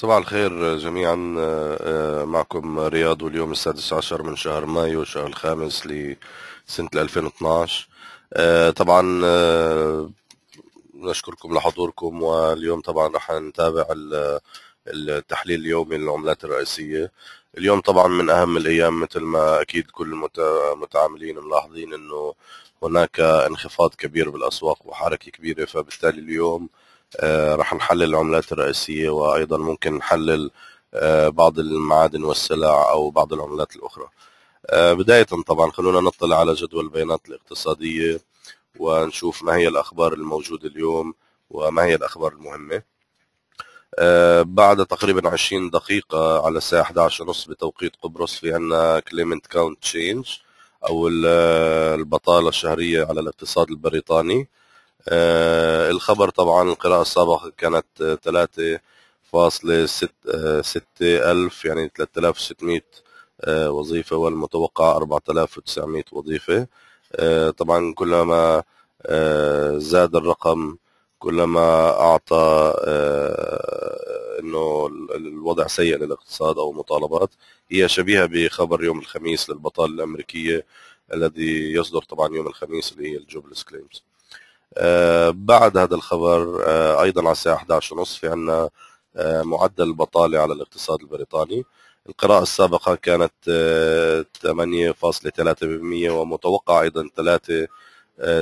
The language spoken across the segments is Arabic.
صباح الخير جميعا آه، آه، معكم رياض واليوم السادس عشر من شهر مايو الشهر الخامس لسنة 2012 آه، طبعا نشكركم لحضوركم واليوم طبعا رح نتابع التحليل اليومي للعملات الرئيسية اليوم طبعا من أهم الأيام مثل ما أكيد كل المتعاملين ملاحظين أنه هناك انخفاض كبير بالأسواق وحركة كبيرة فبالتالي اليوم آه، راح نحلل العملات الرئيسية وأيضا ممكن نحلل آه، بعض المعادن والسلع أو بعض العملات الأخرى آه، بداية طبعا خلونا نطلع على جدول البيانات الاقتصادية ونشوف ما هي الأخبار الموجودة اليوم وما هي الأخبار المهمة بعد تقريبا 20 دقيقة على الساعة 11 ونص بتوقيت قبرص في عنا كليمنت كاونت تشينج أو البطالة الشهرية على الاقتصاد البريطاني آه، الخبر طبعا القراءة السابقة كانت ثلاثة فاصلة آه، ستة ألف يعني 3600 آه، وظيفة والمتوقع 4900 وظيفة طبعا كلما زاد الرقم كلما أعطى أنه الوضع سيء للاقتصاد أو مطالبات هي شبيهة بخبر يوم الخميس للبطالة الأمريكية الذي يصدر طبعا يوم الخميس اللي هي الجوبلس كليمز آه، بعد هذا الخبر آه، ايضا على الساعه 11:30 في عندنا آه، معدل البطاله على الاقتصاد البريطاني القراءة السابقة كانت 8.3% ومتوقع أيضا 3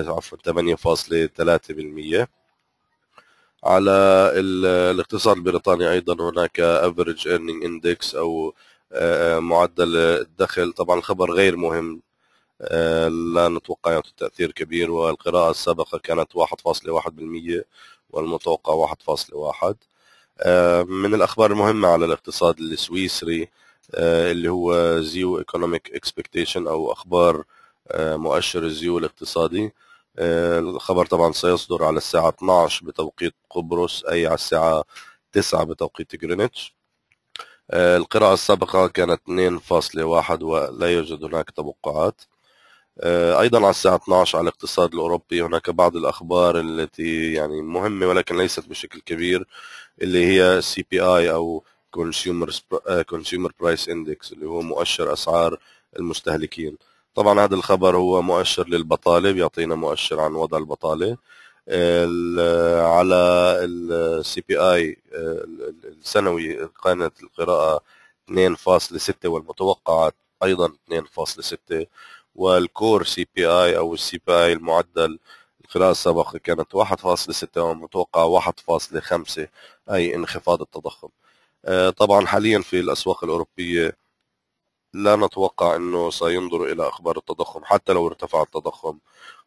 عفوا 8.3% على الاقتصاد البريطاني أيضا هناك average earning index أو معدل الدخل طبعا الخبر غير مهم آه، لا نتوقع يعني تأثير كبير والقراءة السابقة كانت 1.1% والمتوقع 1.1 آه، من الأخبار المهمة على الاقتصاد السويسري آه، اللي هو زيو ايكونوميك اكسبكتيشن أو أخبار مؤشر الزيو الاقتصادي الخبر طبعا سيصدر على الساعة 12 بتوقيت قبرص أي على الساعة 9 بتوقيت جرينتش القراءة السابقة كانت 2.1 ولا يوجد هناك توقعات آه، ايضا على الساعه 12 على الاقتصاد الاوروبي هناك بعض الاخبار التي يعني مهمه ولكن ليست بشكل كبير اللي هي سي بي اي او كونسيومر كونسيومر برايس اندكس اللي هو مؤشر اسعار المستهلكين طبعا هذا الخبر هو مؤشر للبطاله بيعطينا مؤشر عن وضع البطاله على السي بي اي آه، السنوي كانت القراءه 2.6 والمتوقعه ايضا 2.6 والكور سي بي اي او السي بي اي المعدل الخلال السابق كانت 1.6 ومتوقع 1.5 أي انخفاض التضخم آه، طبعا حاليا في الأسواق الأوروبية لا نتوقع أنه سينظر إلى أخبار التضخم حتى لو ارتفع التضخم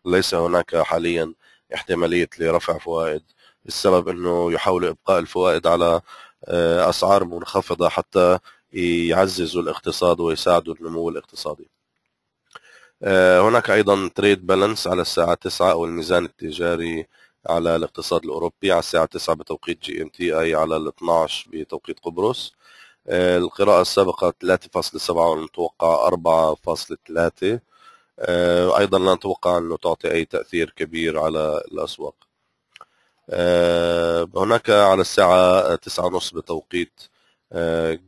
ليس هناك حاليا احتمالية لرفع فوائد السبب أنه يحاولوا إبقاء الفوائد على آه، أسعار منخفضة حتى يعززوا الاقتصاد ويساعدوا النمو الاقتصادي آه، هناك ايضا تريد بالانس على الساعه 9 او الميزان التجاري على الاقتصاد الاوروبي على الساعه 9 بتوقيت جي ام تي اي على ال 12 بتوقيت قبرص آه، القراءة السابقة 3.7 ونتوقع 4.3 آه، أيضا لا نتوقع أنه تعطي أي تأثير كبير على الأسواق هناك على الساعة 9.5 بتوقيت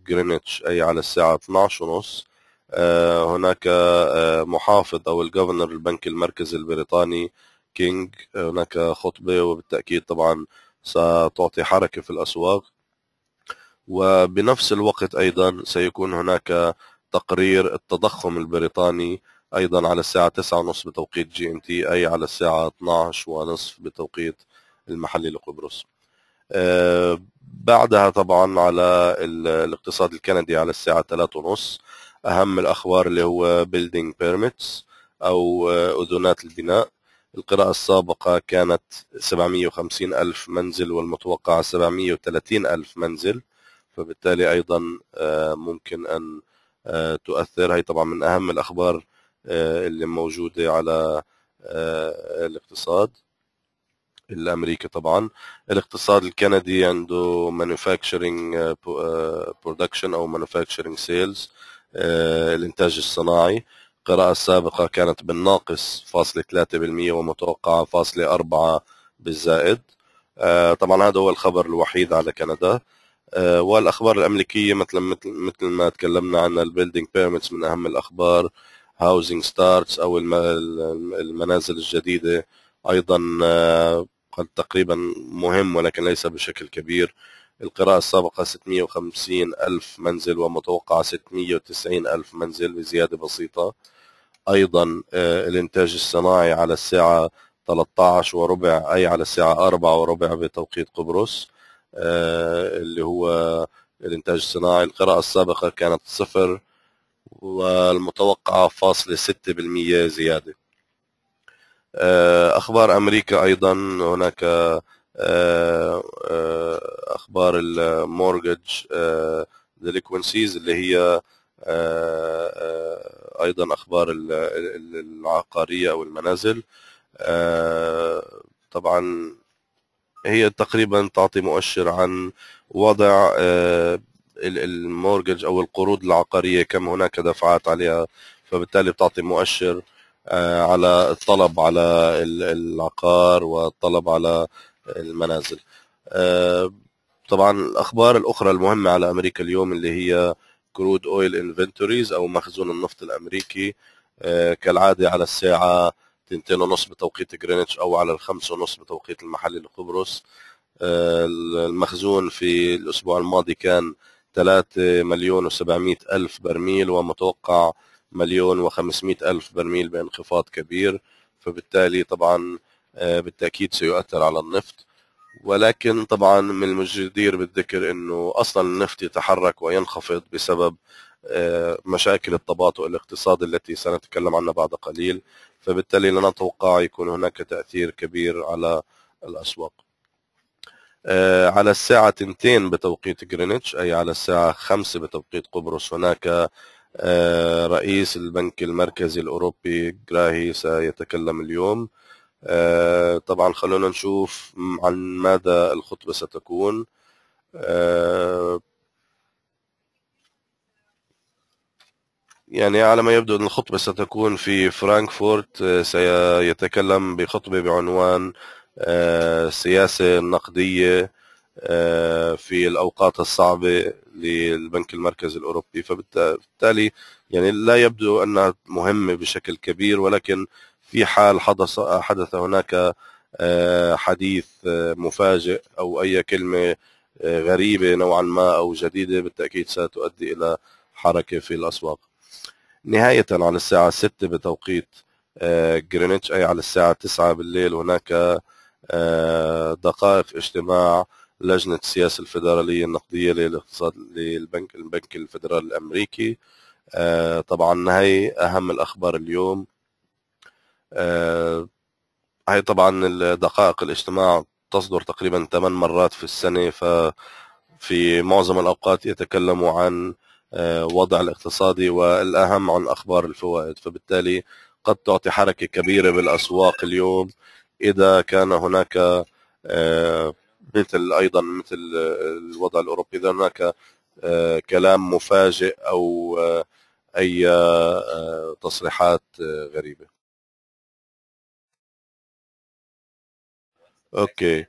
جرينتش أي على الساعة 12.30 آه، هناك آه، محافظ او الجوفرنر البنك المركزي البريطاني كينج هناك خطبه وبالتاكيد طبعا ستعطي حركه في الاسواق وبنفس الوقت ايضا سيكون هناك تقرير التضخم البريطاني ايضا على الساعه 9:30 بتوقيت جي ام تي اي على الساعه 12:30 بتوقيت المحلي لقبرص آه، بعدها طبعا على الاقتصاد الكندي على الساعه 3:30 اهم الاخبار اللي هو بيلدينج بيرميتس او آه، اذونات البناء القراءة السابقة كانت 750 ألف منزل والمتوقعة 730 ألف منزل فبالتالي أيضا آه، ممكن أن آه، تؤثر هي طبعا من أهم الأخبار اللي موجودة على الاقتصاد الامريكي طبعا الاقتصاد الكندي عنده manufacturing production او manufacturing sales آه، الانتاج الصناعي قراءة السابقة كانت بالناقص فاصلة 3% ومتوقعة فاصلة 4 بالزائد آه، طبعا هذا هو الخبر الوحيد على كندا آه، والاخبار الامريكيه مثل مثل ما تكلمنا عنها البيلدينج بيرمتس من اهم الاخبار هاوزنج ستارتس او المنازل الجديده ايضا قد تقريبا مهم ولكن ليس بشكل كبير القراءة السابقة 650 ألف منزل ومتوقع 690 ألف منزل بزيادة بسيطة أيضا آه، الإنتاج الصناعي على الساعة 13 وربع أي على الساعة 4 وربع بتوقيت قبرص آه، اللي هو الإنتاج الصناعي القراءة السابقة كانت صفر والمتوقعة فاصلة ستة بالمية زيادة آه، أخبار أمريكا أيضا هناك آه، آه، اخبار المورجج ديليكوينسيز آه، اللي هي ايضا اخبار العقاريه او المنازل طبعا هي تقريبا تعطي مؤشر عن وضع المورجج او القروض العقاريه كم هناك دفعات عليها فبالتالي بتعطي مؤشر على الطلب على العقار والطلب على المنازل آه، طبعا الاخبار الاخرى المهمه على امريكا اليوم اللي هي كرود اويل انفنتوريز او مخزون النفط الامريكي آه، كالعاده على الساعه 2:30 بتوقيت جرينتش او على الخمسة ونص بتوقيت المحلي لقبرص آه، المخزون في الاسبوع الماضي كان 3 مليون و700 الف برميل ومتوقع مليون و500 الف برميل بانخفاض كبير فبالتالي طبعا آه، بالتاكيد سيؤثر على النفط ولكن طبعا من المجدير بالذكر انه اصلا النفط يتحرك وينخفض بسبب آه، مشاكل التباطؤ الاقتصادي التي سنتكلم عنها بعد قليل فبالتالي لا نتوقع يكون هناك تاثير كبير على الاسواق آه، على الساعة 2 بتوقيت جرينتش أي على الساعة 5 بتوقيت قبرص هناك رئيس البنك المركزي الأوروبي جراهي سيتكلم اليوم آه، طبعا خلونا نشوف عن ماذا الخطبة ستكون آه، يعني على ما يبدو أن الخطبة ستكون في فرانكفورت آه، سيتكلم بخطبة بعنوان السياسة النقدية في الأوقات الصعبة للبنك المركزي الأوروبي فبالتالي يعني لا يبدو أنها مهمة بشكل كبير ولكن في حال حدث حدث هناك آه، حديث آه، مفاجئ او اي كلمه آه، غريبه نوعا ما او جديده بالتاكيد ستؤدي الى حركه في الاسواق. نهايه على الساعه 6 بتوقيت جرينتش اي على الساعه 9 بالليل هناك دقائق اجتماع لجنه السياسه الفيدراليه النقديه للاقتصاد للبنك البنك الفيدرالي الامريكي طبعا هي اهم الاخبار اليوم آه، هاي طبعا الدقائق الاجتماع تصدر تقريبا ثمان مرات في السنة ففي معظم الأوقات يتكلموا عن آه، وضع الاقتصادي والأهم عن أخبار الفوائد فبالتالي قد تعطي حركة كبيرة بالأسواق اليوم إذا كان هناك آه، مثل أيضا مثل الوضع الأوروبي إذا هناك كلام مفاجئ أو أي تصريحات غريبة اوكي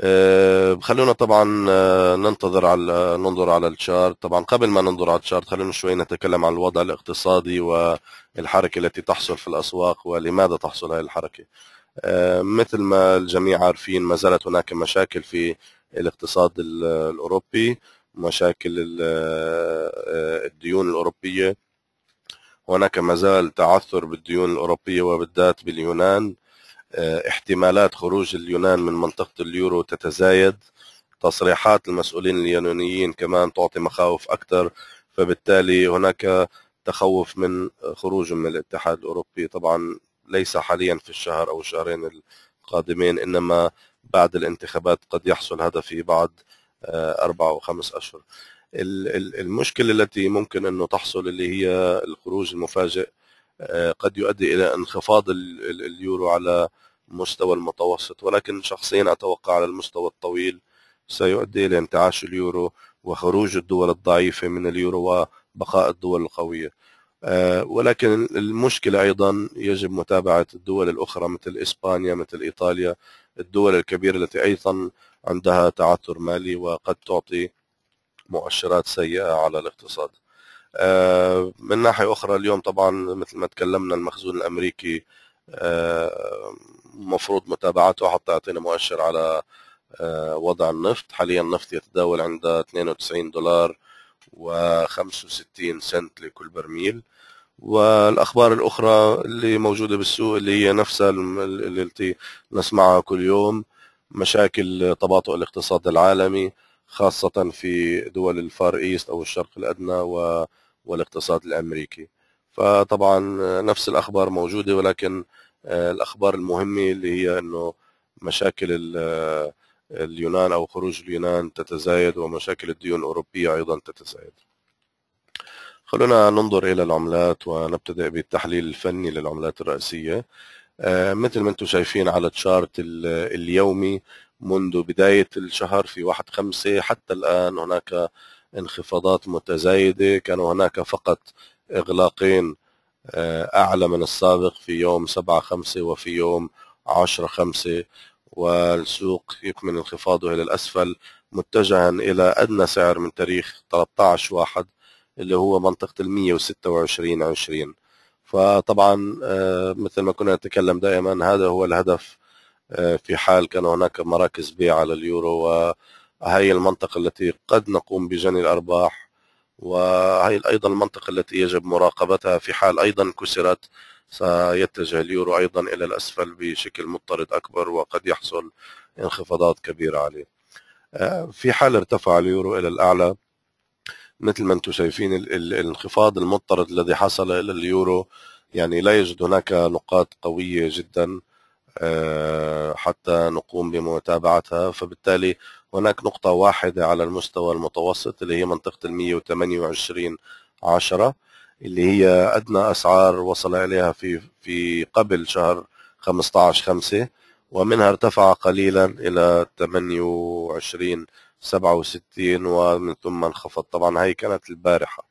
أه خلونا طبعا آه، ننتظر على ننظر على الشارت طبعا قبل ما ننظر على الشارت خلونا شوي نتكلم عن الوضع الاقتصادي والحركة التي تحصل في الأسواق ولماذا تحصل هذه الحركة أه مثل ما الجميع عارفين ما زالت هناك مشاكل في الاقتصاد الأوروبي مشاكل آه، الديون الأوروبية هناك ما زال تعثر بالديون الأوروبية وبالذات باليونان آه، احتمالات خروج اليونان من منطقة اليورو تتزايد تصريحات المسؤولين اليونانيين كمان تعطي مخاوف أكثر فبالتالي هناك تخوف من خروجهم من الاتحاد الأوروبي طبعا ليس حاليا في الشهر أو الشهرين القادمين إنما بعد الانتخابات قد يحصل هذا في بعد آه، أربع أو خمس أشهر المشكلة التي ممكن أنه تحصل اللي هي الخروج المفاجئ آه، قد يؤدي الى انخفاض اليورو على مستوى المتوسط ولكن شخصيا اتوقع على المستوى الطويل سيؤدي الى انتعاش اليورو وخروج الدول الضعيفه من اليورو وبقاء الدول القويه آه، ولكن المشكله ايضا يجب متابعه الدول الاخرى مثل اسبانيا مثل ايطاليا الدول الكبيره التي ايضا عندها تعثر مالي وقد تعطي مؤشرات سيئه على الاقتصاد آه، من ناحيه اخرى اليوم طبعا مثل ما تكلمنا المخزون الامريكي آه، مفروض متابعته حتى يعطينا مؤشر على آه، وضع النفط حاليا النفط يتداول عند 92 دولار و65 سنت لكل برميل والاخبار الاخرى اللي موجوده بالسوق اللي هي نفسها اللي نسمعها كل يوم مشاكل تباطؤ الاقتصاد العالمي خاصه في دول الفار ايست او الشرق الادنى و والاقتصاد الامريكي فطبعا نفس الاخبار موجوده ولكن آه، الاخبار المهمه اللي هي انه مشاكل آه، اليونان او خروج اليونان تتزايد ومشاكل الديون الاوروبيه ايضا تتزايد. خلونا ننظر الى العملات ونبتدئ بالتحليل الفني للعملات الرئيسيه. آه، مثل ما انتم شايفين على تشارت اليومي منذ بدايه الشهر في 1 5 حتى الان هناك انخفاضات متزايدة كان هناك فقط إغلاقين آه، أعلى من السابق في يوم 7 5 وفي يوم 10 5 والسوق يكمن انخفاضه إلى الأسفل متجها إلى أدنى سعر من تاريخ 13 1 اللي هو منطقة ال 126 20 فطبعا آه، مثل ما كنا نتكلم دائما هذا هو الهدف آه، في حال كان هناك مراكز بيع على اليورو هي المنطقة التي قد نقوم بجني الأرباح وهي أيضا المنطقة التي يجب مراقبتها في حال أيضا كسرت سيتجه اليورو أيضا إلى الأسفل بشكل مضطرد أكبر وقد يحصل انخفاضات كبيرة عليه في حال ارتفع اليورو إلى الأعلى مثل ما انتم شايفين الانخفاض المضطرد الذي حصل إلى اليورو يعني لا يوجد هناك نقاط قوية جدا آه، حتى نقوم بمتابعتها فبالتالي هناك نقطة واحدة على المستوى المتوسط اللي هي منطقة ال 128 عشرة اللي هي أدنى أسعار وصل إليها في في قبل شهر 15 5 ومنها ارتفع قليلا إلى 28 67 ومن ثم انخفض طبعا هي كانت البارحة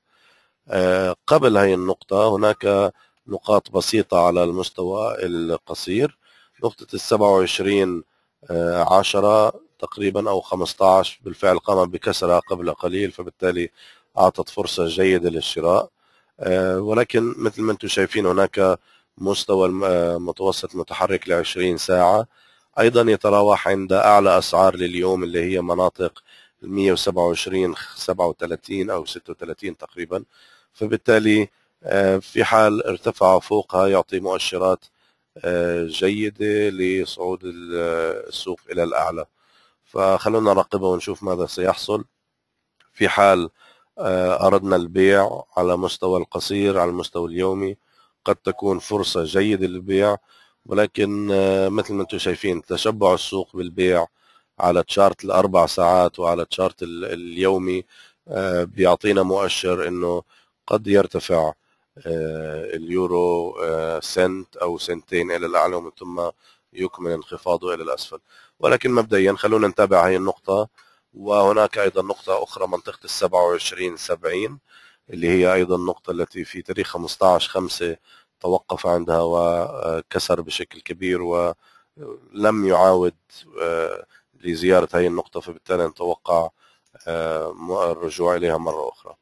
آه، قبل هي النقطة هناك نقاط بسيطة على المستوى القصير نقطة ال 27 10 تقريبا أو 15 بالفعل قام بكسرها قبل قليل فبالتالي أعطت فرصة جيدة للشراء آه، ولكن مثل ما أنتم شايفين هناك مستوى المتوسط آه، المتحرك ل 20 ساعة أيضا يتراوح عند أعلى أسعار لليوم اللي هي مناطق 127 37 أو 36 تقريبا فبالتالي آه، في حال ارتفع فوقها يعطي مؤشرات آه، جيدة لصعود آه، السوق إلى الأعلى فخلونا نراقبها ونشوف ماذا سيحصل في حال آه، أردنا البيع على مستوى القصير على المستوى اليومي قد تكون فرصة جيدة للبيع ولكن مثل ما انتم شايفين تشبع السوق بالبيع على تشارت الأربع ساعات وعلى تشارت اليومي بيعطينا مؤشر أنه قد يرتفع آه، اليورو آه، سنت أو سنتين إلى الأعلى ومن ثم يكمل انخفاضه إلى الأسفل ولكن مبدئيا خلونا نتابع هذه النقطة وهناك أيضا نقطة أخرى منطقة ال 27 70 اللي هي أيضا النقطة التي في تاريخ 15 5 توقف عندها وكسر بشكل كبير ولم يعاود آه، لزيارة هذه النقطة فبالتالي نتوقع الرجوع إليها مرة أخرى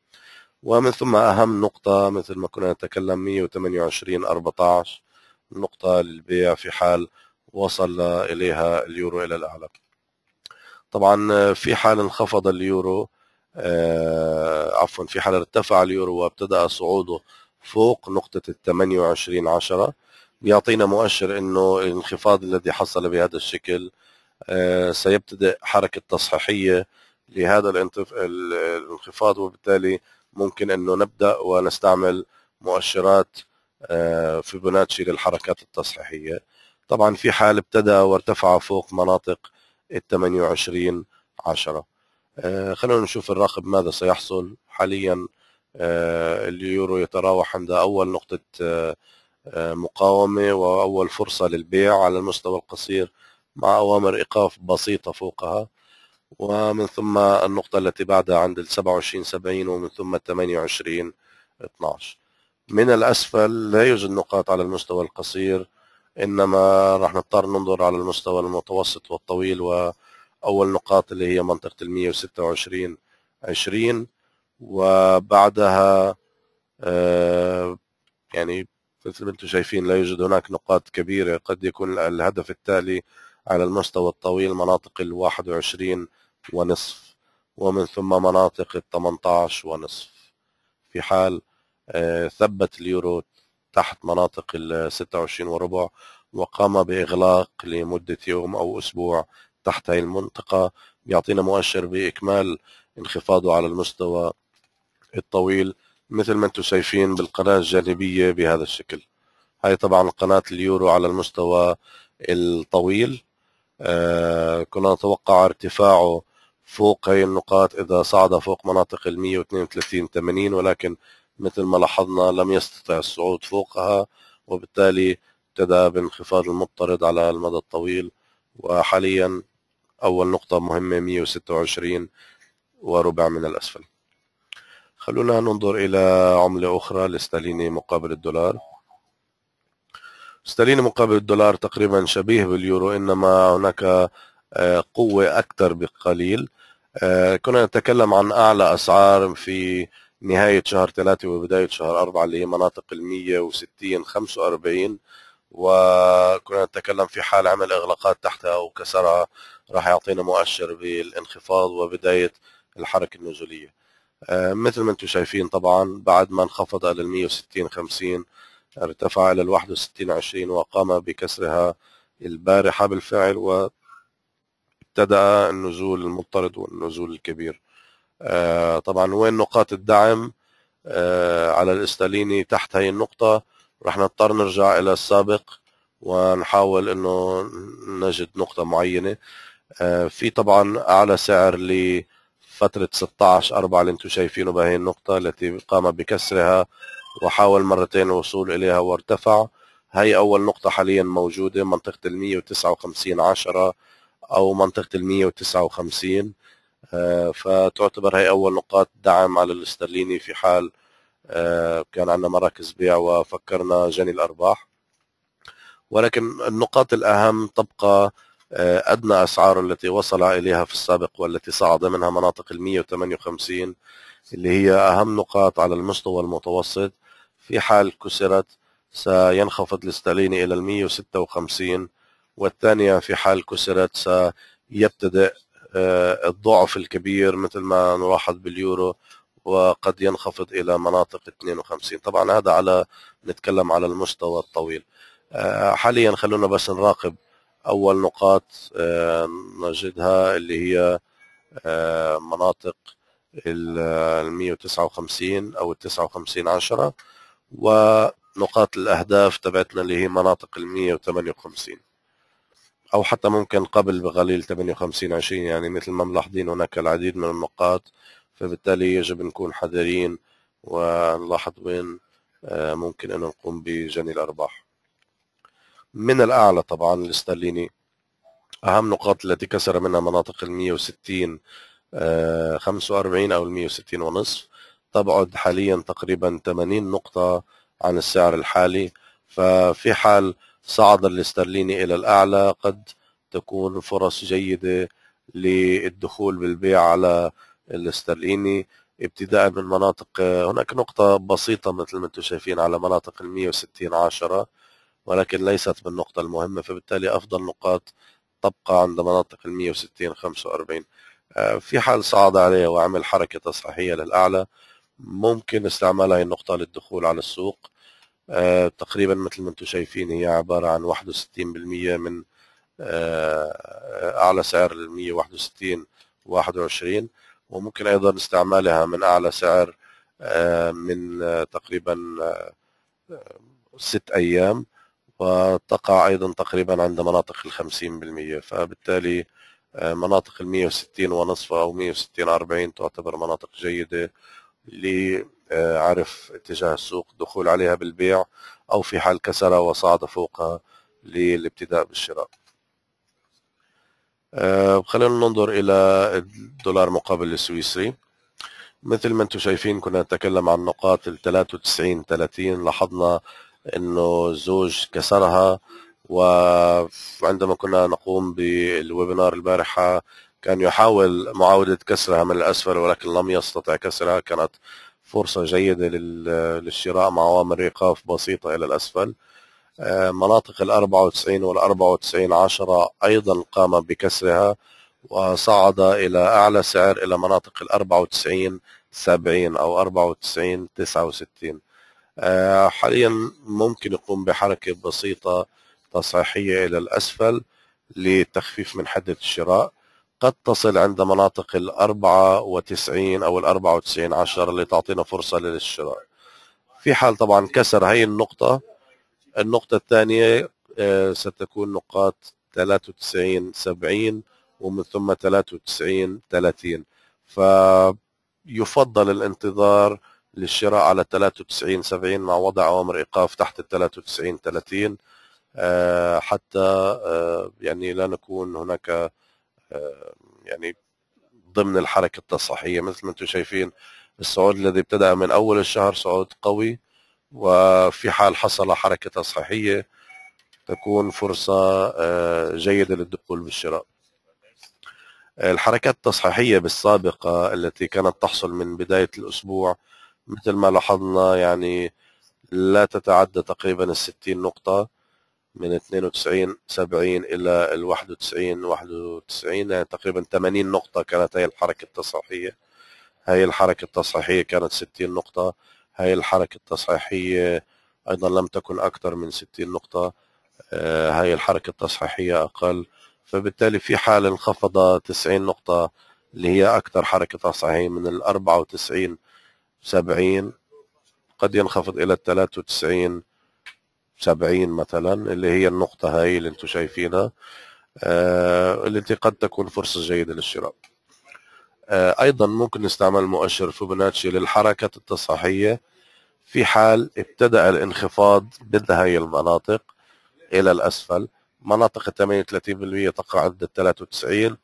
ومن ثم أهم نقطة مثل ما كنا نتكلم 128 14 نقطة للبيع في حال وصل إليها اليورو إلى الأعلى طبعا في حال انخفض اليورو آه، عفوا في حال ارتفع اليورو وابتدأ صعوده فوق نقطة ال 28 10 بيعطينا مؤشر انه الانخفاض الذي حصل بهذا الشكل آه، سيبتدئ حركة تصحيحية لهذا الانخفاض وبالتالي ممكن انه نبدا ونستعمل مؤشرات آه، فيبوناتشي للحركات التصحيحيه طبعا في حال ابتدى وارتفع فوق مناطق ال 28 10 خلونا نشوف الراقب ماذا سيحصل حاليا آه، اليورو يتراوح عند اول نقطه آه، مقاومه واول فرصه للبيع على المستوى القصير مع اوامر ايقاف بسيطه فوقها ومن ثم النقطة التي بعدها عند ال 27 70 ومن ثم ال 28 12 من الأسفل لا يوجد نقاط على المستوى القصير إنما راح نضطر ننظر على المستوى المتوسط والطويل وأول نقاط اللي هي منطقة ال 126 20 وبعدها آه، يعني مثل ما انتم شايفين لا يوجد هناك نقاط كبيرة قد يكون الهدف التالي على المستوى الطويل مناطق ال 21 ونصف ومن ثم مناطق ال 18 ونصف في حال آه، ثبت اليورو تحت مناطق ال 26 وربع وقام بإغلاق لمدة يوم أو أسبوع تحت هذه المنطقة يعطينا مؤشر بإكمال انخفاضه على المستوى الطويل مثل ما انتم شايفين بالقناة الجانبية بهذا الشكل هاي طبعا قناة اليورو على المستوى الطويل آه كنا نتوقع ارتفاعه فوق هي النقاط إذا صعد فوق مناطق ال 132 80 ولكن مثل ما لاحظنا لم يستطع الصعود فوقها وبالتالي ابتدى بانخفاض المضطرد على المدى الطويل وحاليا أول نقطة مهمة 126 وربع من الأسفل خلونا ننظر إلى عملة أخرى الاسترليني مقابل الدولار استرليني مقابل الدولار تقريبا شبيه باليورو إنما هناك آه، قوة أكثر بقليل آه، كنا نتكلم عن أعلى أسعار في نهاية شهر ثلاثة وبداية شهر أربعة اللي هي مناطق ال 160 45 وكنا نتكلم في حال عمل إغلاقات تحتها أو كسرها راح يعطينا مؤشر بالانخفاض وبداية الحركة النزولية آه، مثل ما انتم شايفين طبعا بعد ما انخفض إلى 160 50 ارتفع إلى ال 61 20 وقام بكسرها البارحة بالفعل ابتدى النزول المضطرد والنزول الكبير آه، طبعا وين نقاط الدعم آه، على الاستاليني تحت هي النقطة رح نضطر نرجع إلى السابق ونحاول أنه نجد نقطة معينة آه، في طبعا أعلى سعر لفترة 16 4 اللي انتم شايفينه بهي النقطة التي قام بكسرها وحاول مرتين الوصول إليها وارتفع هي أول نقطة حاليا موجودة منطقة ال 159 10 او منطقه ال 159 آه، فتعتبر هي اول نقاط دعم على الاسترليني في حال آه، كان عندنا مراكز بيع وفكرنا جني الارباح ولكن النقاط الاهم تبقى آه، ادنى اسعار التي وصل اليها في السابق والتي صعد منها مناطق ال 158 اللي هي اهم نقاط على المستوى المتوسط في حال كسرت سينخفض الاسترليني الى ال 156 والثانية في حال كسرت سيبتدئ آه، الضعف الكبير مثل ما نلاحظ باليورو وقد ينخفض إلى مناطق 52 طبعا هذا على نتكلم على المستوى الطويل آه، حاليا خلونا بس نراقب أول نقاط آه، نجدها اللي هي مناطق ال 159 أو ال 59 10 ونقاط الأهداف تبعتنا اللي هي مناطق ال 158 او حتى ممكن قبل بقليل 58 20 يعني مثل ما ملاحظين هناك العديد من النقاط فبالتالي يجب نكون حذرين ونلاحظ وين آه، ممكن ان نقوم بجني الارباح من الاعلى طبعا الاسترليني اهم نقاط التي كسر منها مناطق ال 160 45 آه، او ال 160 ونصف تبعد حاليا تقريبا 80 نقطة عن السعر الحالي ففي حال صعد الاسترليني إلى الأعلى قد تكون فرص جيدة للدخول بالبيع على الاسترليني ابتداء من مناطق هناك نقطة بسيطة مثل ما انتم شايفين على مناطق ال 160 10 ولكن ليست بالنقطة المهمة فبالتالي أفضل نقاط تبقى عند مناطق ال 160 45 في حال صعد عليها وعمل حركة تصحيحية للأعلى ممكن استعمال هاي النقطة للدخول على السوق آه، تقريبا مثل ما انتم شايفين هي عبارة عن 61% آه، من أعلى سعر ال آه، 161 21 وممكن أيضا استعمالها من أعلى سعر من تقريبا ست أيام وتقع أيضا تقريبا عند مناطق ال 50% فبالتالي مناطق ال 160 ونصف أو 160 40 تعتبر مناطق جيدة آه، عرف اتجاه السوق الدخول عليها بالبيع أو في حال كسرها وصعد فوقها للابتداء بالشراء آه، خلينا ننظر إلى الدولار مقابل السويسري مثل ما انتم شايفين كنا نتكلم عن نقاط ال 93 30 لاحظنا انه زوج كسرها وعندما كنا نقوم بالويبنار البارحة كان يحاول معاودة كسرها من الأسفل ولكن لم يستطع كسرها كانت فرصة جيدة للشراء مع أوامر إيقاف بسيطة إلى الأسفل آه، مناطق ال 94 وال 94 10 أيضا قام بكسرها وصعد إلى أعلى سعر إلى مناطق ال 94 70 أو 94 69 آه، حاليا ممكن يقوم بحركة بسيطة تصحيحية إلى الأسفل لتخفيف من حدة الشراء قد تصل عند مناطق ال 94 او ال 94 10 اللي تعطينا فرصه للشراء في حال طبعا كسر هي النقطه النقطه الثانيه آه، ستكون نقاط 93 70 ومن ثم 93 30 فيفضل الانتظار للشراء على 93 70 مع وضع اوامر ايقاف تحت ال 93 30 حتى آه، يعني لا نكون هناك يعني ضمن الحركة التصحيحية مثل ما انتم شايفين الصعود الذي ابتدأ من أول الشهر صعود قوي وفي حال حصل حركة تصحيحية تكون فرصة آه، جيدة للدخول بالشراء الحركات التصحيحية بالسابقة التي كانت تحصل من بداية الأسبوع مثل ما لاحظنا يعني لا تتعدى تقريبا الستين نقطة من 92 70 الى ال 91 91 تقريبا 80 نقطه كانت هي الحركه التصحيحيه هي الحركه التصحيحيه كانت 60 نقطه هي الحركه التصحيحيه ايضا لم تكن اكثر من 60 نقطه هاي آه، الحركة التصحيحية أقل فبالتالي في حال انخفض 90 نقطة اللي هي أكثر حركة تصحيحية من ال 94 70 قد ينخفض إلى ال 93 70 مثلا اللي هي النقطة هاي اللي انتم شايفينها آه، التي قد تكون فرصة جيدة للشراء آه، أيضا ممكن نستعمل مؤشر فيبوناتشي للحركة التصحيحية في حال ابتدأ الانخفاض ضد هاي المناطق إلى الأسفل مناطق ال 38% تقع عند ال 93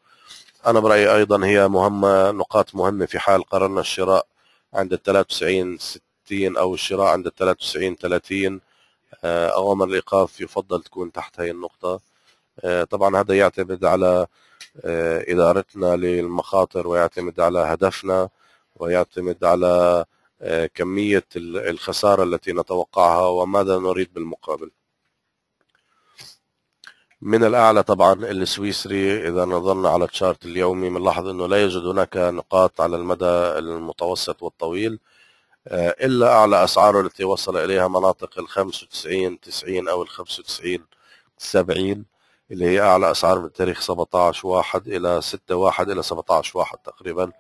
أنا برأيي أيضا هي مهمة نقاط مهمة في حال قررنا الشراء عند ال 93 60 أو الشراء عند ال 93 30 آه، اوامر الايقاف يفضل تكون تحت هي النقطه آه، طبعا هذا يعتمد على آه، ادارتنا للمخاطر ويعتمد على هدفنا ويعتمد على كميه الخساره التي نتوقعها وماذا نريد بالمقابل من الاعلى طبعا السويسري اذا نظرنا على الشارت اليومي بنلاحظ انه لا يوجد هناك نقاط على المدى المتوسط والطويل آه، إلا أعلى أسعاره التي وصل إليها مناطق ال 95 90 أو ال 95 70 اللي هي أعلى أسعار من تاريخ 17 واحد إلى 6 واحد إلى 17 واحد تقريبا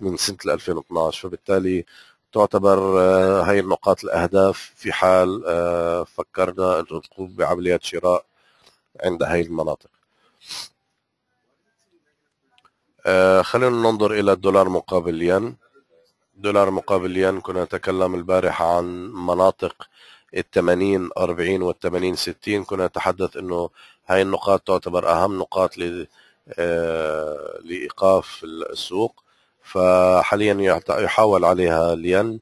من سنة 2012 فبالتالي تعتبر آه، هاي النقاط الأهداف في حال آه، فكرنا أن نقوم بعمليات شراء عند هاي المناطق خلينا ننظر إلى الدولار مقابل ين دولار مقابل ين كنا نتكلم البارحة عن مناطق الثمانين أربعين والثمانين ستين كنا نتحدث أنه هاي النقاط تعتبر أهم نقاط آه، لإيقاف السوق فحاليا يحاول عليها الين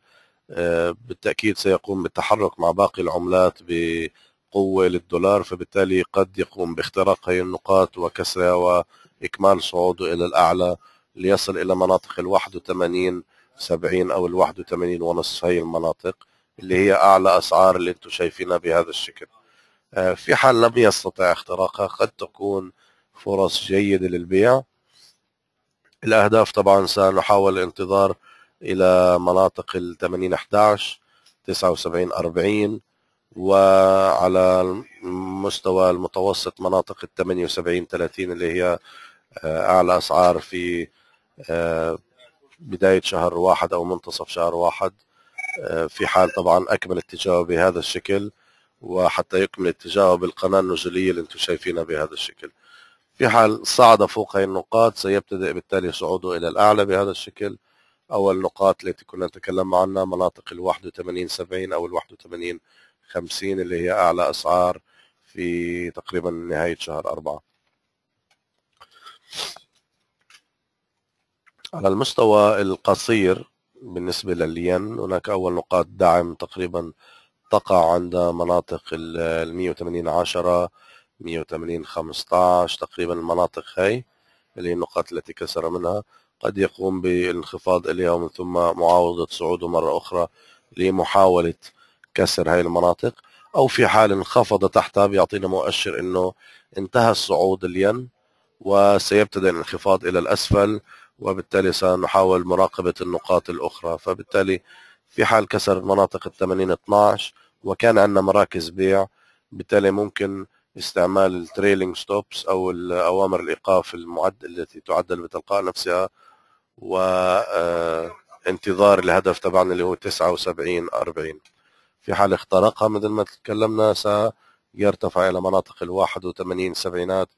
آه، بالتأكيد سيقوم بالتحرك مع باقي العملات بقوة للدولار فبالتالي قد يقوم باختراق هذه النقاط وكسرها وإكمال صعوده إلى الأعلى ليصل إلى مناطق ال 81 70 او ال 81 ونص هي المناطق اللي هي اعلى اسعار اللي انتم شايفينها بهذا الشكل آه، في حال لم يستطع اختراقها قد تكون فرص جيده للبيع الاهداف طبعا سنحاول الانتظار الى مناطق ال 80 11 79 40 وعلى مستوى المتوسط مناطق ال 78 30 اللي هي آه، اعلى اسعار في آه، بداية شهر واحد أو منتصف شهر واحد آه، في حال طبعا أكمل التجارة بهذا الشكل وحتى يكمل التجارة بالقناة النزولية اللي أنتم شايفينها بهذا الشكل في حال صعد فوق هذه النقاط سيبتدئ بالتالي صعوده إلى الأعلى بهذا الشكل أول نقاط التي كنا نتكلم عنها مناطق ال 81 70 أو ال 81 50 اللي هي أعلى أسعار في تقريبا نهاية شهر أربعة على المستوى القصير بالنسبة للين هناك أول نقاط دعم تقريبا تقع عند مناطق ال 180 10 180 15 تقريبا المناطق هاي اللي هي النقاط التي كسر منها قد يقوم بالانخفاض إليها ومن ثم معاوضة صعوده مرة أخرى لمحاولة كسر هاي المناطق أو في حال انخفض تحتها بيعطينا مؤشر أنه انتهى الصعود الين وسيبتدئ الانخفاض إلى الأسفل وبالتالي سنحاول مراقبة النقاط الأخرى فبالتالي في حال كسر مناطق ال 80 12 وكان عندنا مراكز بيع بالتالي ممكن استعمال التريلينج ستوبس أو الاوامر الإيقاف المعد التي تعدل بتلقاء نفسها وانتظار آه، الهدف تبعنا اللي هو 79 40 في حال اخترقها مثل ما تكلمنا سيرتفع إلى مناطق ال 81 سبعينات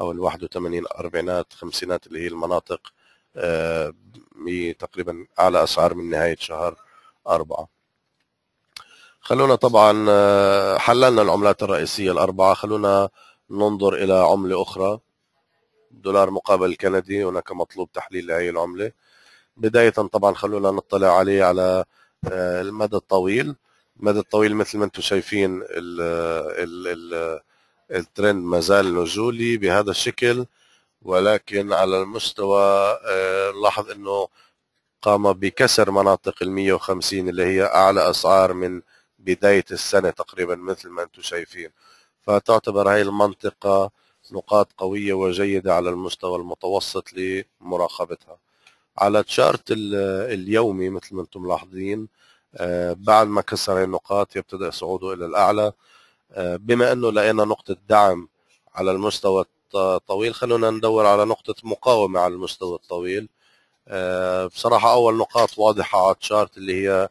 أو ال 81 أربعينات خمسينات اللي هي المناطق آه، تقريبا اعلى اسعار من نهايه شهر أربعة خلونا طبعا آه، حللنا العملات الرئيسية الأربعة خلونا ننظر إلى عملة أخرى دولار مقابل الكندي هناك مطلوب تحليل لهي العملة بداية طبعا خلونا نطلع عليه على آه، المدى الطويل المدى الطويل مثل ما انتم شايفين الترند ما زال نزولي بهذا الشكل ولكن على المستوى نلاحظ آه، انه قام بكسر مناطق ال 150 اللي هي اعلى اسعار من بدايه السنه تقريبا مثل ما انتم شايفين فتعتبر هاي المنطقه نقاط قويه وجيده على المستوى المتوسط لمراقبتها على تشارت اليومي مثل ما انتم ملاحظين آه، بعد ما كسر النقاط يبتدأ صعوده إلى الأعلى آه، بما أنه لقينا نقطة دعم على المستوى طويل خلونا ندور على نقطة مقاومة على المستوى الطويل آه، بصراحة أول نقاط واضحة على الشارت اللي هي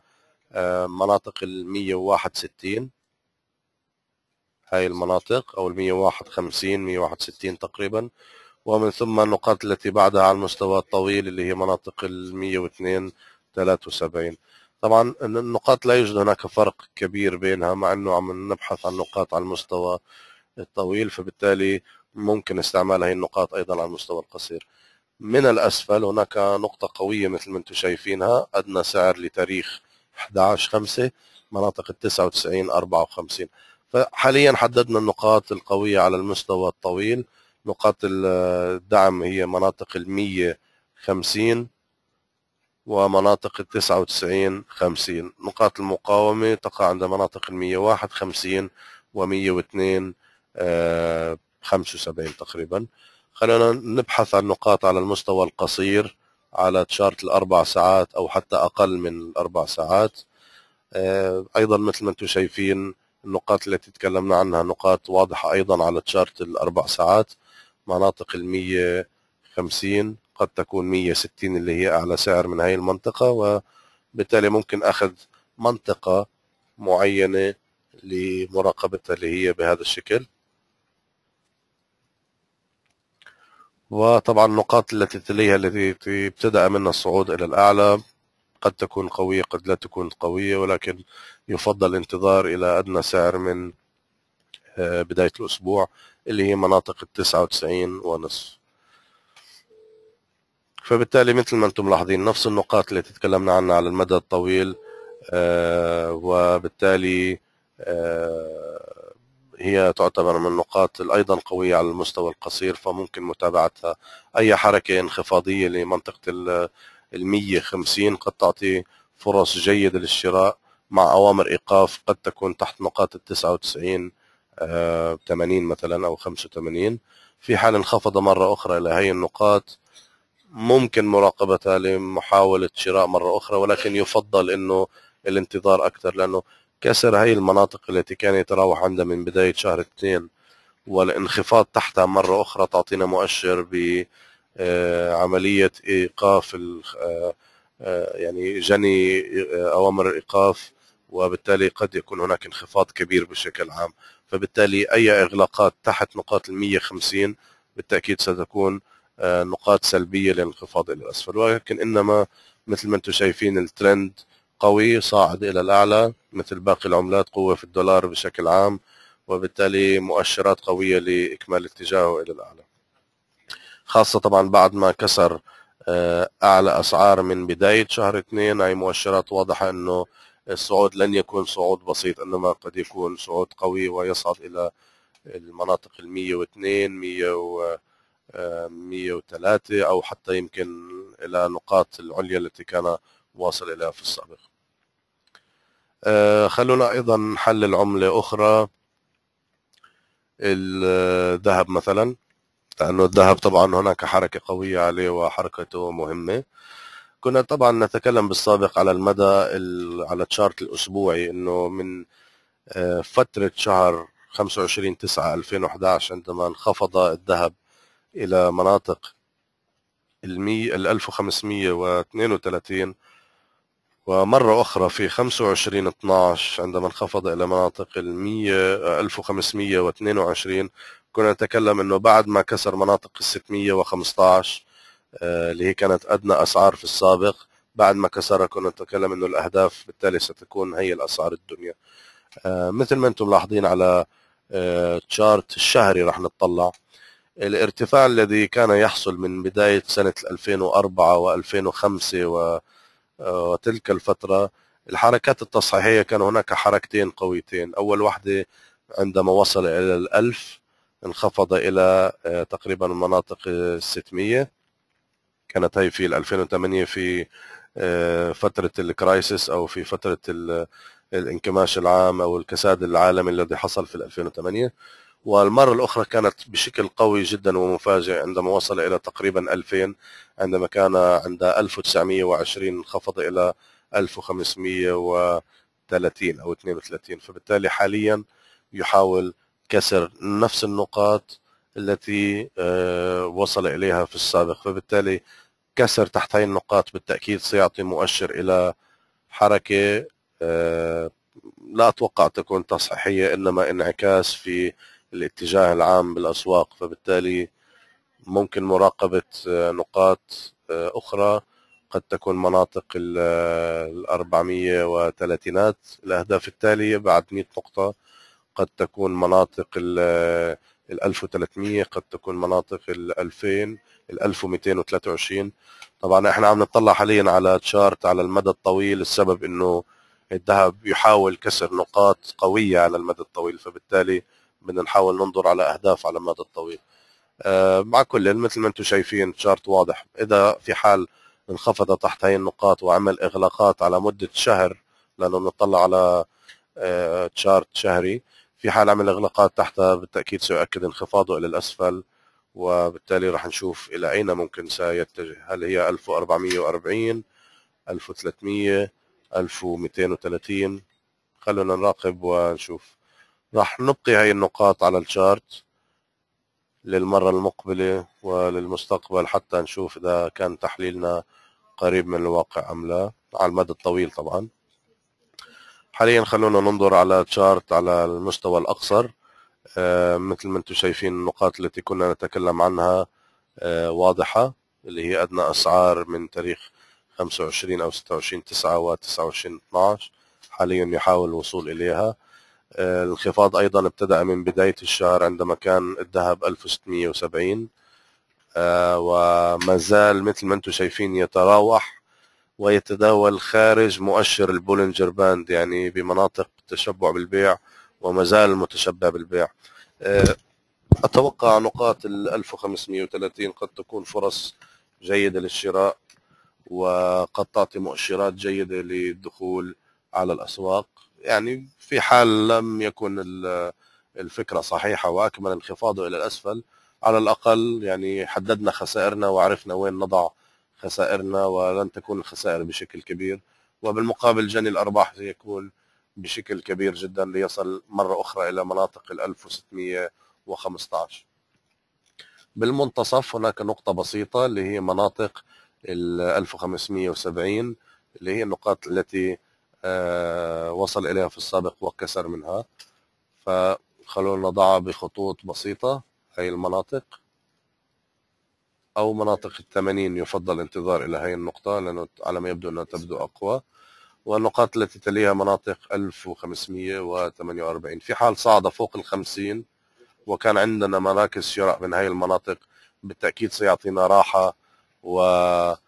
آه، مناطق ال 161 هاي المناطق أو ال 151 161 تقريبا ومن ثم النقاط التي بعدها على المستوى الطويل اللي هي مناطق ال 102 73 طبعا النقاط لا يوجد هناك فرق كبير بينها مع انه عم نبحث عن نقاط على المستوى الطويل فبالتالي ممكن استعمال هذه النقاط أيضا على المستوى القصير من الأسفل هناك نقطة قوية مثل ما أنتم شايفينها أدنى سعر لتاريخ 11 5 مناطق ال 99 54 فحاليا حددنا النقاط القوية على المستوى الطويل نقاط الدعم هي مناطق ال 150 ومناطق ال 99 50 نقاط المقاومة تقع عند مناطق ال 151 50 و 102 75 تقريبا خلينا نبحث عن نقاط على المستوى القصير على تشارت الأربع ساعات أو حتى أقل من الأربع ساعات آه، أيضا مثل ما أنتم شايفين النقاط التي تكلمنا عنها نقاط واضحة أيضا على تشارت الأربع ساعات مناطق المية خمسين قد تكون مية ستين اللي هي أعلى سعر من هاي المنطقة وبالتالي ممكن أخذ منطقة معينة لمراقبتها اللي هي بهذا الشكل وطبعا النقاط التي تليها التي ابتدأ منها الصعود إلى الأعلى قد تكون قوية قد لا تكون قوية ولكن يفضل الانتظار إلى أدنى سعر من آه، بداية الأسبوع اللي هي مناطق ال 99 ونصف فبالتالي مثل ما أنتم ملاحظين نفس النقاط التي تكلمنا عنها على المدى الطويل آه، وبالتالي آه، هي تعتبر من النقاط ايضا قويه على المستوى القصير فممكن متابعتها اي حركه انخفاضيه لمنطقه ال 150 قد تعطي فرص جيده للشراء مع اوامر ايقاف قد تكون تحت نقاط ال 99 80 آه، مثلا او 85 في حال انخفض مره اخرى الى هي النقاط ممكن مراقبتها لمحاوله شراء مره اخرى ولكن يفضل انه الانتظار اكثر لانه كسر هي المناطق التي كان يتراوح عندها من بداية شهر اثنين والانخفاض تحتها مرة أخرى تعطينا مؤشر بعملية آه، إيقاف آه، آه، يعني جني أوامر الإيقاف وبالتالي قد يكون هناك انخفاض كبير بشكل عام فبالتالي أي إغلاقات تحت نقاط ال 150 بالتأكيد ستكون نقاط سلبية للانخفاض إلى الأسفل ولكن إنما مثل ما أنتم شايفين الترند قوي صاعد الى الاعلى مثل باقي العملات قوه في الدولار بشكل عام وبالتالي مؤشرات قويه لاكمال اتجاهه الى الاعلى خاصه طبعا بعد ما كسر آه، اعلى اسعار من بدايه شهر اثنين هي مؤشرات واضحه انه الصعود لن يكون صعود بسيط انما قد يكون صعود قوي ويصعد الى المناطق ال 102 100 و 103 آه، او حتى يمكن الى نقاط العليا التي كان واصل اليها في السابق آه، خلونا ايضا نحلل عمله اخرى الذهب مثلا لانه الذهب طبعا هناك حركه قويه عليه وحركته مهمه كنا طبعا نتكلم بالسابق على المدى على التشارت الاسبوعي انه من آه، فتره شهر 25 9 2011 عندما انخفض الذهب الى مناطق ال 1532 ومرة أخرى في 25 12 عندما انخفض إلى مناطق ال 1522 كنا نتكلم أنه بعد ما كسر مناطق ال 615 آه، اللي هي كانت أدنى أسعار في السابق بعد ما كسرها كنا نتكلم أنه الأهداف بالتالي ستكون هي الأسعار الدنيا آه، مثل ما أنتم ملاحظين على تشارت آه، الشهري راح نتطلع الارتفاع الذي كان يحصل من بداية سنة 2004 و2005 و وتلك الفترة الحركات التصحيحية كان هناك حركتين قويتين أول واحدة عندما وصل إلى الألف انخفض إلى آه، تقريبا المناطق الستمية كانت هي في 2008 في آه، فترة الكرايسيس أو في فترة الانكماش العام أو الكساد العالمي الذي حصل في 2008 والمرة الأخرى كانت بشكل قوي جدا ومفاجئ عندما وصل إلى تقريبا 2000 عندما كان عند 1920 انخفض إلى 1530 أو 32 فبالتالي حاليا يحاول كسر نفس النقاط التي آه، وصل إليها في السابق فبالتالي كسر تحت هاي النقاط بالتأكيد سيعطي مؤشر إلى حركة آه، لا أتوقع تكون تصحيحية إنما انعكاس في الاتجاه العام بالاسواق فبالتالي ممكن مراقبه آه، نقاط آه، اخرى قد تكون مناطق آه، الأربعمية وثلاثينات الأهداف التالية بعد 100 نقطة قد تكون مناطق ال 1300 قد تكون مناطق ال 2000 ال 1223 طبعا احنا عم نطلع حاليا على تشارت على المدى الطويل السبب انه الذهب يحاول كسر نقاط قوية على المدى الطويل فبالتالي بدنا نحاول ننظر على اهداف على المدى الطويل آه، مع كل مثل ما انتم شايفين شارت واضح اذا في حال انخفض تحت هاي النقاط وعمل اغلاقات على مده شهر لانه بنطلع على تشارت آه، شهري في حال عمل اغلاقات تحتها بالتاكيد سيؤكد انخفاضه الى الاسفل وبالتالي راح نشوف الى اين ممكن سيتجه هل هي 1440 1300 1230 خلونا نراقب ونشوف راح نبقي هاي النقاط على الشارت للمرة المقبلة وللمستقبل حتى نشوف إذا كان تحليلنا قريب من الواقع أم لا على المدى الطويل طبعا حاليا خلونا ننظر على تشارت على المستوى الأقصر آه، مثل ما انتم شايفين النقاط التي كنا نتكلم عنها آه، واضحة اللي هي أدنى أسعار من تاريخ 25 أو 26 9 و 29 12 حاليا يحاول الوصول إليها آه، الانخفاض أيضا ابتدأ من بداية الشهر عندما كان الذهب 1670 آه، وما زال مثل ما أنتم شايفين يتراوح ويتداول خارج مؤشر البولنجر باند يعني بمناطق التشبع بالبيع وما زال متشبع بالبيع آه، أتوقع نقاط ال 1530 قد تكون فرص جيدة للشراء وقد تعطي مؤشرات جيدة للدخول على الأسواق يعني في حال لم يكن الفكرة صحيحة وأكمل انخفاضه إلى الأسفل على الأقل يعني حددنا خسائرنا وعرفنا وين نضع خسائرنا ولن تكون الخسائر بشكل كبير وبالمقابل جني الأرباح سيكون بشكل كبير جدا ليصل مرة أخرى إلى مناطق ال 1615 بالمنتصف هناك نقطة بسيطة اللي هي مناطق ال 1570 اللي هي النقاط التي آه، وصل إليها في السابق وكسر منها فخلونا نضعها بخطوط بسيطة هاي المناطق أو مناطق الثمانين يفضل الانتظار إلى هاي النقطة لأنه على ما يبدو أنها تبدو أقوى والنقاط التي تليها مناطق 1548 في حال صعد فوق ال 50 وكان عندنا مراكز شراء من هاي المناطق بالتأكيد سيعطينا راحة ويعطينا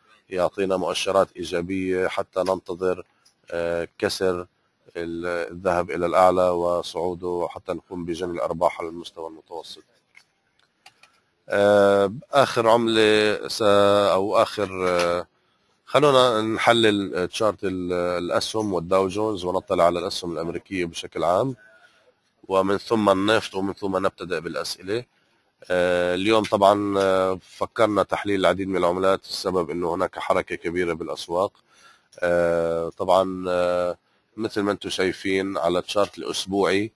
مؤشرات إيجابية حتى ننتظر آه، كسر الذهب إلى الأعلى وصعوده حتى نقوم بجني الأرباح على المستوى المتوسط آه، آخر عملة سا أو آخر آه، خلونا نحلل تشارت الأسهم والداو جونز ونطلع على الأسهم الأمريكية بشكل عام ومن ثم النفط ومن ثم نبتدأ بالأسئلة اليوم طبعا فكرنا تحليل العديد من العملات السبب أنه هناك حركة كبيرة بالأسواق آه، طبعا آه، مثل ما انتم شايفين على تشارت الاسبوعي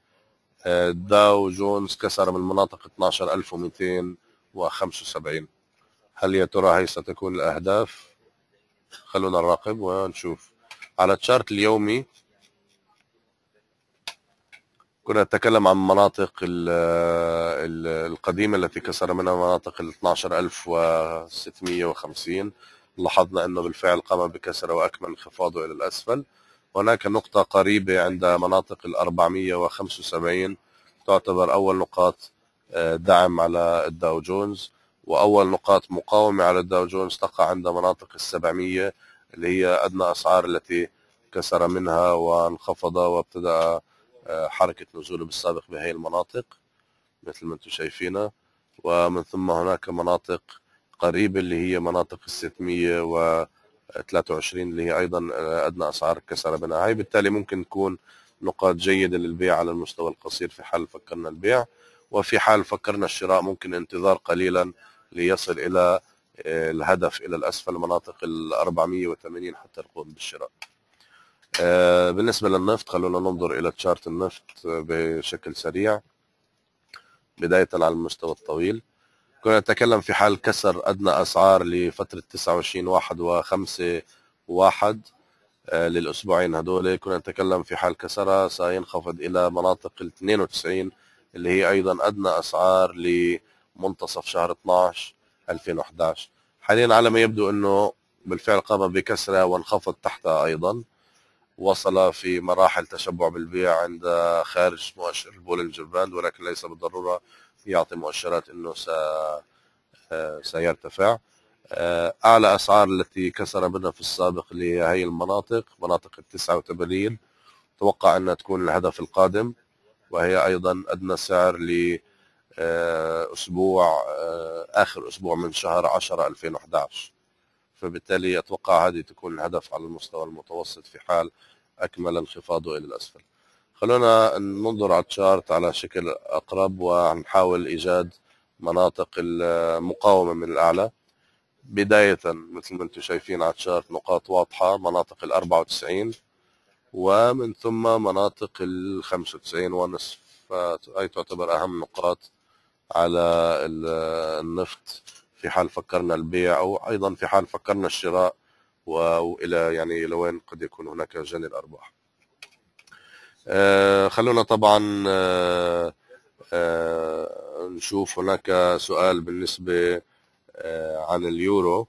آه، داو جونز كسر من مناطق 12275 هل يا ترى هي ستكون الاهداف خلونا نراقب ونشوف على تشارت اليومي كنا نتكلم عن مناطق القديمة التي كسر منها مناطق ال 12650 لاحظنا أنه بالفعل قام بكسره وأكمل انخفاضه إلى الأسفل هناك نقطة قريبة عند مناطق ال 475 تعتبر أول نقاط آه، دعم على الداو جونز وأول نقاط مقاومة على الداو جونز تقع عند مناطق ال 700 اللي هي أدنى أسعار التي كسر منها وانخفض وابتدأ آه، حركة نزوله بالسابق بهي المناطق مثل ما انتم شايفينها ومن ثم هناك مناطق قريب اللي هي مناطق ال 623 اللي هي ايضا آه، ادنى اسعار كسر بناء هاي بالتالي ممكن تكون نقاط جيده للبيع على المستوى القصير في حال فكرنا البيع وفي حال فكرنا الشراء ممكن انتظار قليلا ليصل الى آه، الهدف الى الاسفل مناطق ال 480 حتى نقوم بالشراء. آه، بالنسبه للنفط خلونا ننظر الى تشارت النفط بشكل سريع بدايه على المستوى الطويل. كنا نتكلم في حال كسر أدنى أسعار لفترة 29 1 و5 1 للأسبوعين هذول كنا نتكلم في حال كسرها سينخفض إلى مناطق ال 92 اللي هي أيضا أدنى أسعار لمنتصف شهر 12 2011 حاليا على ما يبدو أنه بالفعل قام بكسرها وانخفض تحتها أيضا وصل في مراحل تشبع بالبيع عند خارج مؤشر البولنجر باند ولكن ليس بالضروره يعطي مؤشرات انه س آه، سيرتفع آه، اعلى اسعار التي كسر منها في السابق لهي المناطق مناطق ال 89 توقع انها تكون الهدف القادم وهي ايضا ادنى سعر ل آه، اسبوع اخر اسبوع من شهر 10 2011 فبالتالي اتوقع هذه تكون الهدف على المستوى المتوسط في حال اكمل انخفاضه الى الاسفل خلونا ننظر على التشارت على شكل أقرب ونحاول إيجاد مناطق المقاومة من الأعلى بداية مثل ما أنتم شايفين على التشارت نقاط واضحة مناطق ال 94 ومن ثم مناطق ال 95 ونصف فهي تعتبر أهم نقاط على النفط في حال فكرنا البيع أو أيضا في حال فكرنا الشراء وإلى يعني لوين قد يكون هناك جني الأرباح آه، خلونا طبعا آه، آه، نشوف هناك سؤال بالنسبة عن اليورو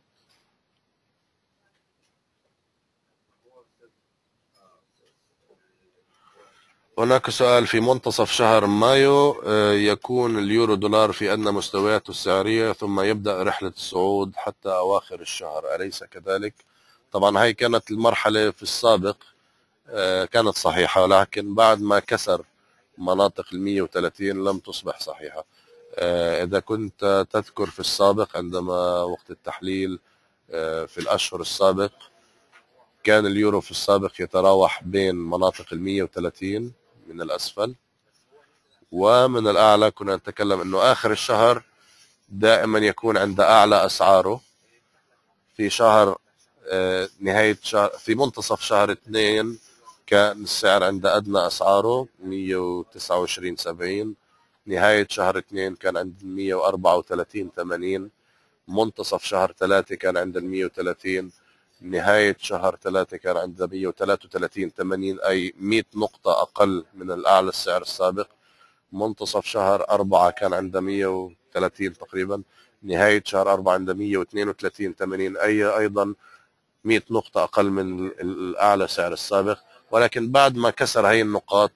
هناك سؤال في منتصف شهر مايو يكون اليورو دولار في أدنى مستوياته السعرية ثم يبدأ رحلة الصعود حتى أواخر الشهر أليس كذلك؟ طبعا هاي كانت المرحلة في السابق آه، كانت صحيحة لكن بعد ما كسر مناطق ال 130 لم تصبح صحيحة آه، إذا كنت تذكر في السابق عندما وقت التحليل آه، في الأشهر السابق كان اليورو في السابق يتراوح بين مناطق ال 130 من الأسفل ومن الأعلى كنا نتكلم أنه آخر الشهر دائما يكون عند أعلى أسعاره في شهر نهاية شهر في منتصف شهر اثنين كان السعر عند أدنى أسعاره وعشرين سبعين نهاية شهر اثنين كان عند وثلاثين ثمانين منتصف شهر ثلاثة كان عند 130 نهاية شهر ثلاثة كان عند وثلاثين ثمانين أي 100 نقطة أقل من الأعلى السعر السابق منتصف شهر أربعة كان عند 130 تقريبا نهاية شهر أربعة عند وثلاثين ثمانين أي أيضا 100 نقطة أقل من الأعلى سعر السابق ولكن بعد ما كسر هاي النقاط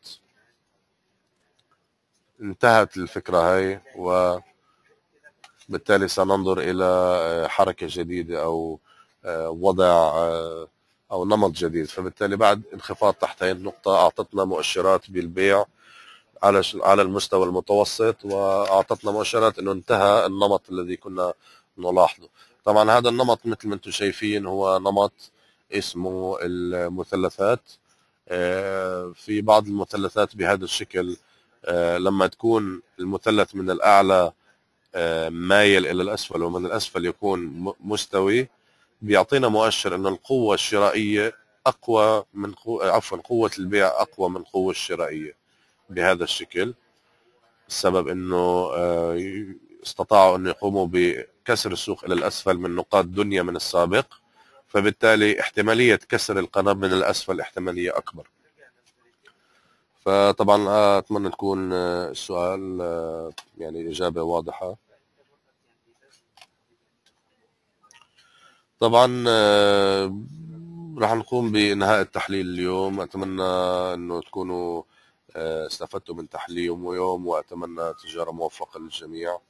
انتهت الفكرة هاي وبالتالي سننظر إلى آه، حركة جديدة أو آه، وضع آه، أو نمط جديد فبالتالي بعد انخفاض تحت هاي النقطة أعطتنا مؤشرات بالبيع على على المستوى المتوسط وأعطتنا مؤشرات أنه انتهى النمط الذي كنا نلاحظه طبعا هذا النمط مثل ما انتم شايفين هو نمط اسمه المثلثات آه، في بعض المثلثات بهذا الشكل آه، لما تكون المثلث من الأعلى آه، مايل إلى الأسفل ومن الأسفل يكون مستوي بيعطينا مؤشر أن القوة الشرائية أقوى من قوة عفوا قوة البيع أقوى من قوة الشرائية بهذا الشكل السبب أنه استطاعوا أن يقوموا بكسر السوق إلى الأسفل من نقاط دنيا من السابق فبالتالي احتمالية كسر القناة من الأسفل احتمالية أكبر فطبعا آه، أتمنى تكون آه، السؤال آه، يعني إجابة واضحة طبعا راح نقوم بإنهاء التحليل اليوم أتمنى أنه تكونوا استفدتوا من تحليل يوم ويوم وأتمنى تجارة موفقة للجميع